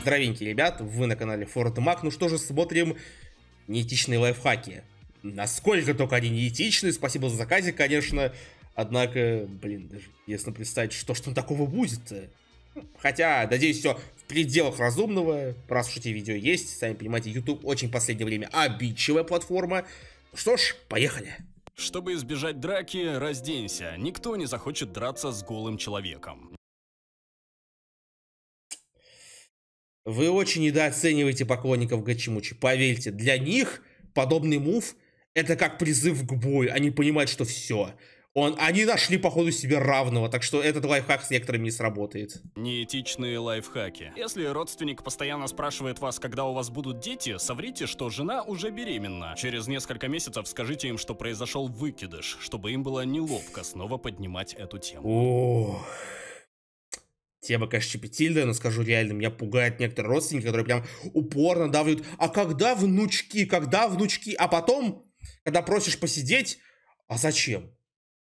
Здоровенькие ребят, вы на канале Форд Мак. Ну что же, смотрим неэтичные лайфхаки. Насколько только они неэтичны, спасибо за заказик, конечно. Однако, блин, даже ясно представить, что ж там такого будет -то. Хотя, надеюсь, все в пределах разумного. Прослушайте видео есть. Сами понимаете, YouTube очень в последнее время обидчивая платформа. Что ж, поехали. Чтобы избежать драки, разденься. Никто не захочет драться с голым человеком. Вы очень недооцениваете поклонников Гачимучи. Поверьте, для них подобный мув это как призыв к бою. Они понимают, что все. Он, они нашли, походу, себе равного, так что этот лайфхак с некоторыми не сработает. Неэтичные лайфхаки. Если родственник постоянно спрашивает вас, когда у вас будут дети, соврите, что жена уже беременна. Через несколько месяцев скажите им, что произошел выкидыш, чтобы им было неловко снова поднимать эту тему. Ох. Тема, конечно, щепетильная, но скажу реально, меня пугает некоторые родственники, которые прям упорно давят, а когда внучки, когда внучки, а потом, когда просишь посидеть, а зачем?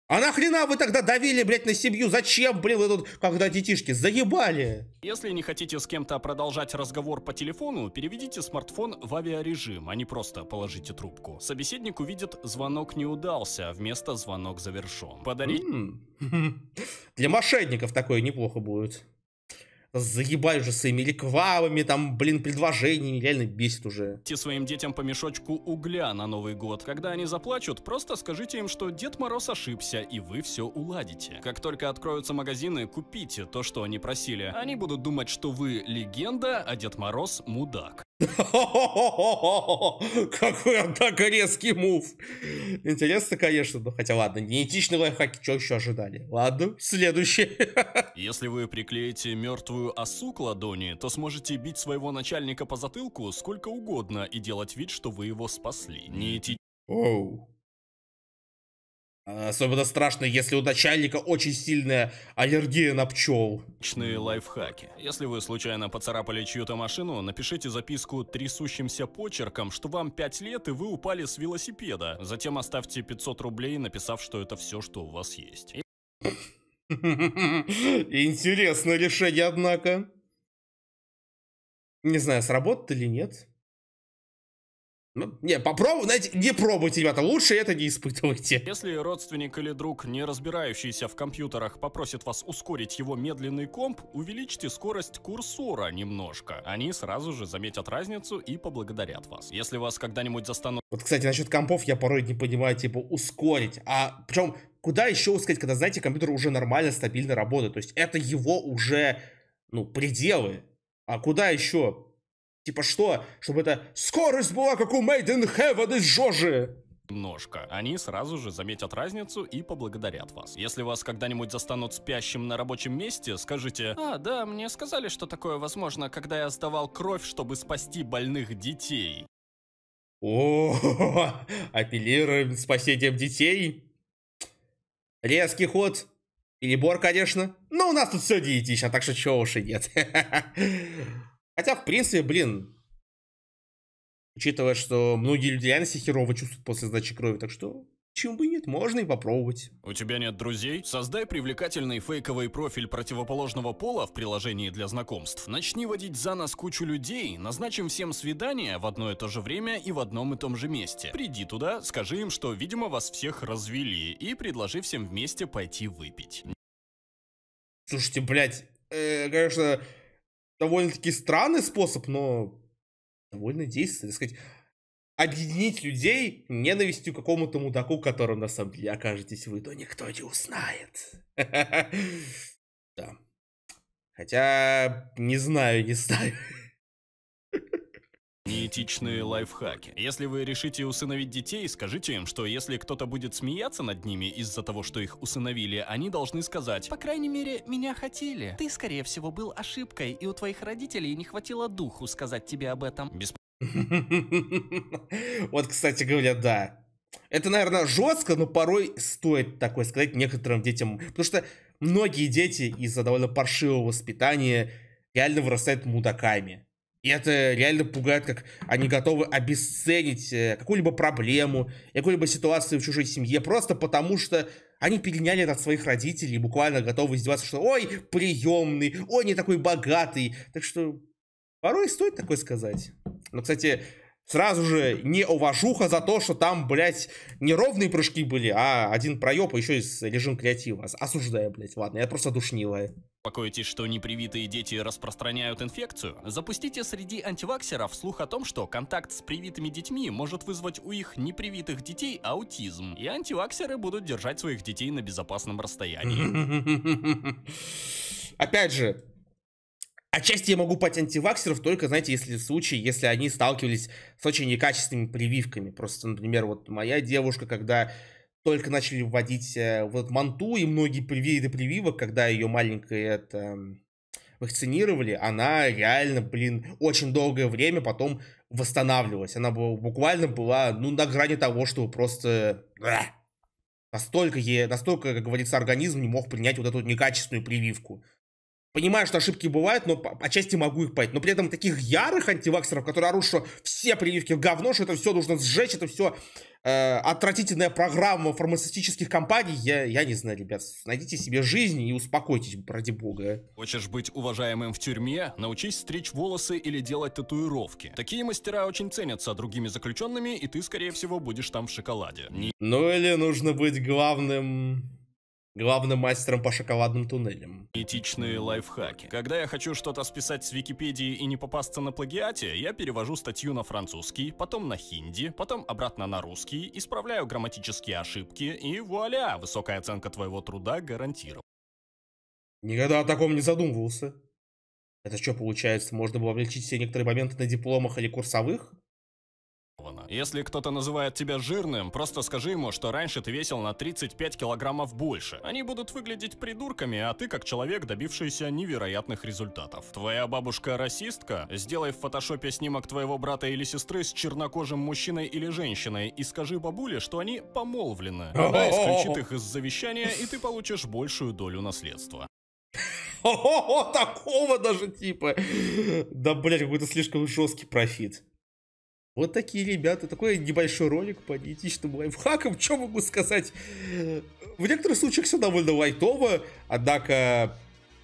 А нахрена вы тогда давили, блядь, на семью? Зачем, блин, вы тут, когда детишки, заебали? Если не хотите с кем-то продолжать разговор по телефону, переведите смартфон в авиарежим, а не просто положите трубку. Собеседник увидит, звонок не удался, а вместо звонок завершен. Подарить... Для мошенников такое неплохо будет заебали уже своими рекламами, там, блин, предложениями, реально бесит уже. Те своим детям по мешочку угля на Новый год. Когда они заплачут, просто скажите им, что Дед Мороз ошибся, и вы все уладите. Как только откроются магазины, купите то, что они просили. Они будут думать, что вы легенда, а Дед Мороз мудак. Какой, однако, резкий мув. Интересно, конечно, но ну хотя ладно, неэтичный лайфхак, что еще ожидали? Ладно, следующее. Если вы приклеите мертвую осу к ладони, то сможете бить своего начальника по затылку сколько угодно и делать вид, что вы его спасли. Неэтичный... Оу. А, особенно страшно, если у начальника очень сильная аллергия на пчел. Личные лайфхаки. Если вы случайно поцарапали чью-то машину, напишите записку трясущимся почерком, что вам 5 лет и вы упали с велосипеда. Затем оставьте 500 рублей, написав, что это все, что у вас есть. Интересное решение, однако. Не знаю, сработает или нет. Ну, не, попробуй, знаете, не пробуйте, ребята, лучше это не испытывайте. Если родственник или друг, не разбирающийся в компьютерах, попросит вас ускорить его медленный комп, увеличьте скорость курсора немножко. Они сразу же заметят разницу и поблагодарят вас. Если вас когда-нибудь застанут... Вот, кстати, насчет компов я порой не понимаю, типа, ускорить. А причем, куда еще ускорить, когда, знаете, компьютер уже нормально, стабильно работает. То есть это его уже, ну, пределы. А куда еще Типа что? Чтобы эта скорость была, как у Made in Heaven из Жожи. Ножка. Они сразу же заметят разницу и поблагодарят вас. Если вас когда-нибудь застанут спящим на рабочем месте, скажите «А, да, мне сказали, что такое возможно, когда я сдавал кровь, чтобы спасти больных детей». О, апеллируем спасением детей? Резкий ход. Перебор, конечно. Но ну, у нас тут все диетично, так что чего уж и нет. Хотя, в принципе, блин, учитывая, что многие люди реально себя херово чувствуют после сдачи крови, так что чем бы нет, можно и попробовать. У тебя нет друзей? Создай привлекательный фейковый профиль противоположного пола в приложении для знакомств. Начни водить за нас кучу людей, назначим всем свидания в одно и то же время и в одном и том же месте. Приди туда, скажи им, что, видимо, вас всех развели, и предложи всем вместе пойти выпить. Слушайте, блядь, э, конечно, довольно-таки странный способ, но довольно действенный, так сказать, объединить людей ненавистью к какому-то мудаку, которого на самом деле окажетесь вы, то никто не узнает. Да. Хотя, не знаю, не знаю. Неэтичные лайфхаки. Если вы решите усыновить детей, скажите им, что если кто-то будет смеяться над ними из-за того, что их усыновили, они должны сказать «По крайней мере, меня хотели. Ты, скорее всего, был ошибкой, и у твоих родителей не хватило духу сказать тебе об этом». Вот, кстати говоря, да. Это, наверное, жестко, но порой стоит такое сказать некоторым детям. Потому что многие дети из-за довольно паршивого воспитания реально вырастают мудаками. И это реально пугает, как они готовы обесценить э, какую-либо проблему, какую-либо ситуацию в чужой семье, просто потому что они переняли это от своих родителей, буквально готовы издеваться, что «Ой, приемный! Ой, не такой богатый!» Так что порой стоит такое сказать. Но, кстати, Сразу же не уважуха за то, что там, блядь, неровные прыжки были, а один проеб, а еще и режим креатива. Осуждаю, блядь, ладно, я просто душнилая. Покойтесь, что непривитые дети распространяют инфекцию? Запустите среди антиваксеров слух о том, что контакт с привитыми детьми может вызвать у их непривитых детей аутизм, и антиваксеры будут держать своих детей на безопасном расстоянии. Опять же, Отчасти я могу пать антиваксеров только, знаете, если в случае, если они сталкивались с очень некачественными прививками. Просто, например, вот моя девушка, когда только начали вводить э, вот манту, и многие привили до прививок, когда ее маленькая это, вакцинировали, она реально, блин, очень долгое время потом восстанавливалась. Она буквально была, ну, на грани того, чтобы просто... Э, настолько, ей, настолько, как говорится, организм не мог принять вот эту некачественную прививку понимаю, что ошибки бывают, но отчасти могу их понять. Но при этом таких ярых антиваксеров, которые орут, что все прививки говно, что это все нужно сжечь, это все э, отвратительная программа фармацевтических компаний, я, я не знаю, ребят, найдите себе жизнь и успокойтесь, ради бога. А. Хочешь быть уважаемым в тюрьме? Научись стричь волосы или делать татуировки. Такие мастера очень ценятся другими заключенными, и ты, скорее всего, будешь там в шоколаде. Не... Ну или нужно быть главным главным мастером по шоколадным туннелям. Этичные лайфхаки. Когда я хочу что-то списать с Википедии и не попасться на плагиате, я перевожу статью на французский, потом на хинди, потом обратно на русский, исправляю грамматические ошибки и вуаля, высокая оценка твоего труда гарантирована. Никогда о таком не задумывался. Это что получается, можно было облегчить все некоторые моменты на дипломах или курсовых? Если кто-то называет тебя жирным, просто скажи ему, что раньше ты весил на 35 килограммов больше. Они будут выглядеть придурками, а ты как человек, добившийся невероятных результатов. Твоя бабушка расистка? Сделай в фотошопе снимок твоего брата или сестры с чернокожим мужчиной или женщиной и скажи бабуле, что они помолвлены. Она исключит их из завещания, и ты получишь большую долю наследства. О, такого даже типа. Да, блядь, какой-то слишком жесткий профит. Вот такие ребята, такой небольшой ролик по диетичным лайфхакам, что могу сказать. В некоторых случаях все довольно лайтово, однако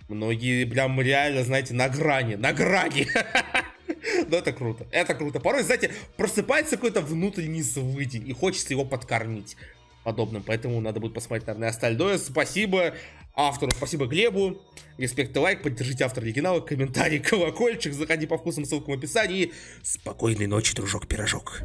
многие прям реально, знаете, на грани, на грани. Но это круто, это круто. Порой, знаете, просыпается какой-то внутренний злыдень, и хочется его подкормить подобным, поэтому надо будет посмотреть, наверное, остальное. Спасибо, автору. Спасибо Глебу. Респект и лайк. Поддержите автора оригинала. Комментарий, колокольчик. Заходи по вкусам, ссылкам в описании. Спокойной ночи, дружок-пирожок.